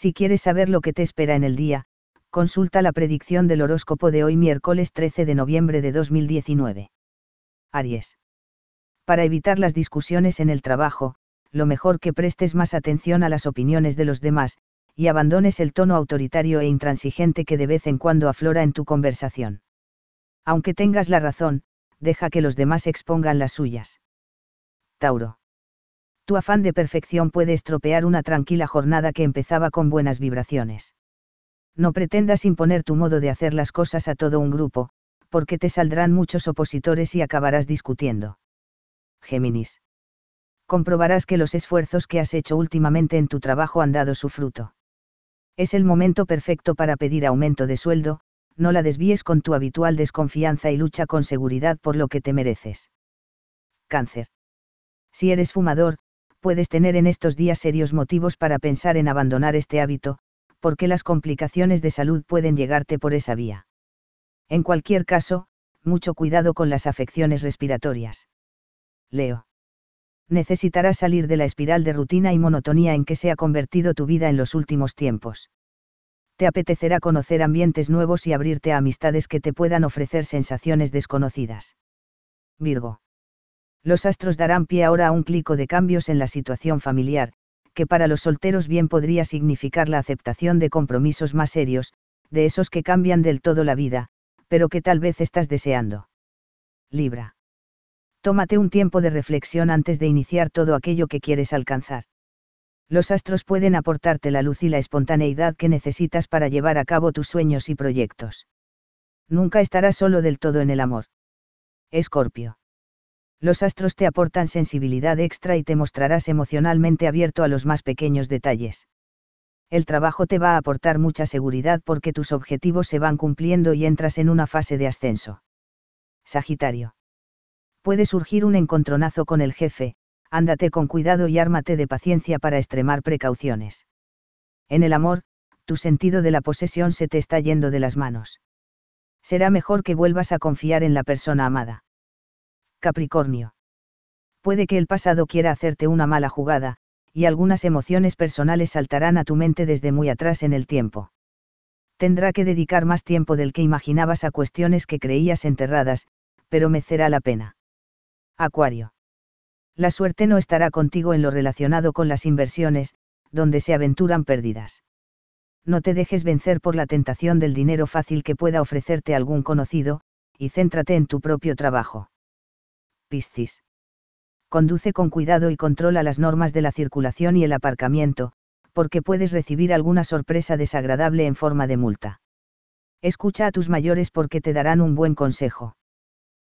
Si quieres saber lo que te espera en el día, consulta la predicción del horóscopo de hoy miércoles 13 de noviembre de 2019. Aries. Para evitar las discusiones en el trabajo, lo mejor que prestes más atención a las opiniones de los demás, y abandones el tono autoritario e intransigente que de vez en cuando aflora en tu conversación. Aunque tengas la razón, deja que los demás expongan las suyas. Tauro tu afán de perfección puede estropear una tranquila jornada que empezaba con buenas vibraciones. No pretendas imponer tu modo de hacer las cosas a todo un grupo, porque te saldrán muchos opositores y acabarás discutiendo. Géminis. Comprobarás que los esfuerzos que has hecho últimamente en tu trabajo han dado su fruto. Es el momento perfecto para pedir aumento de sueldo, no la desvíes con tu habitual desconfianza y lucha con seguridad por lo que te mereces. Cáncer. Si eres fumador, puedes tener en estos días serios motivos para pensar en abandonar este hábito, porque las complicaciones de salud pueden llegarte por esa vía. En cualquier caso, mucho cuidado con las afecciones respiratorias. Leo. Necesitarás salir de la espiral de rutina y monotonía en que se ha convertido tu vida en los últimos tiempos. Te apetecerá conocer ambientes nuevos y abrirte a amistades que te puedan ofrecer sensaciones desconocidas. Virgo. Los astros darán pie ahora a un clico de cambios en la situación familiar, que para los solteros bien podría significar la aceptación de compromisos más serios, de esos que cambian del todo la vida, pero que tal vez estás deseando. Libra. Tómate un tiempo de reflexión antes de iniciar todo aquello que quieres alcanzar. Los astros pueden aportarte la luz y la espontaneidad que necesitas para llevar a cabo tus sueños y proyectos. Nunca estarás solo del todo en el amor. Escorpio los astros te aportan sensibilidad extra y te mostrarás emocionalmente abierto a los más pequeños detalles. El trabajo te va a aportar mucha seguridad porque tus objetivos se van cumpliendo y entras en una fase de ascenso. Sagitario. Puede surgir un encontronazo con el jefe, ándate con cuidado y ármate de paciencia para extremar precauciones. En el amor, tu sentido de la posesión se te está yendo de las manos. Será mejor que vuelvas a confiar en la persona amada Capricornio. Puede que el pasado quiera hacerte una mala jugada, y algunas emociones personales saltarán a tu mente desde muy atrás en el tiempo. Tendrá que dedicar más tiempo del que imaginabas a cuestiones que creías enterradas, pero mecerá la pena. Acuario. La suerte no estará contigo en lo relacionado con las inversiones, donde se aventuran pérdidas. No te dejes vencer por la tentación del dinero fácil que pueda ofrecerte algún conocido, y céntrate en tu propio trabajo. Piscis. Conduce con cuidado y controla las normas de la circulación y el aparcamiento, porque puedes recibir alguna sorpresa desagradable en forma de multa. Escucha a tus mayores porque te darán un buen consejo.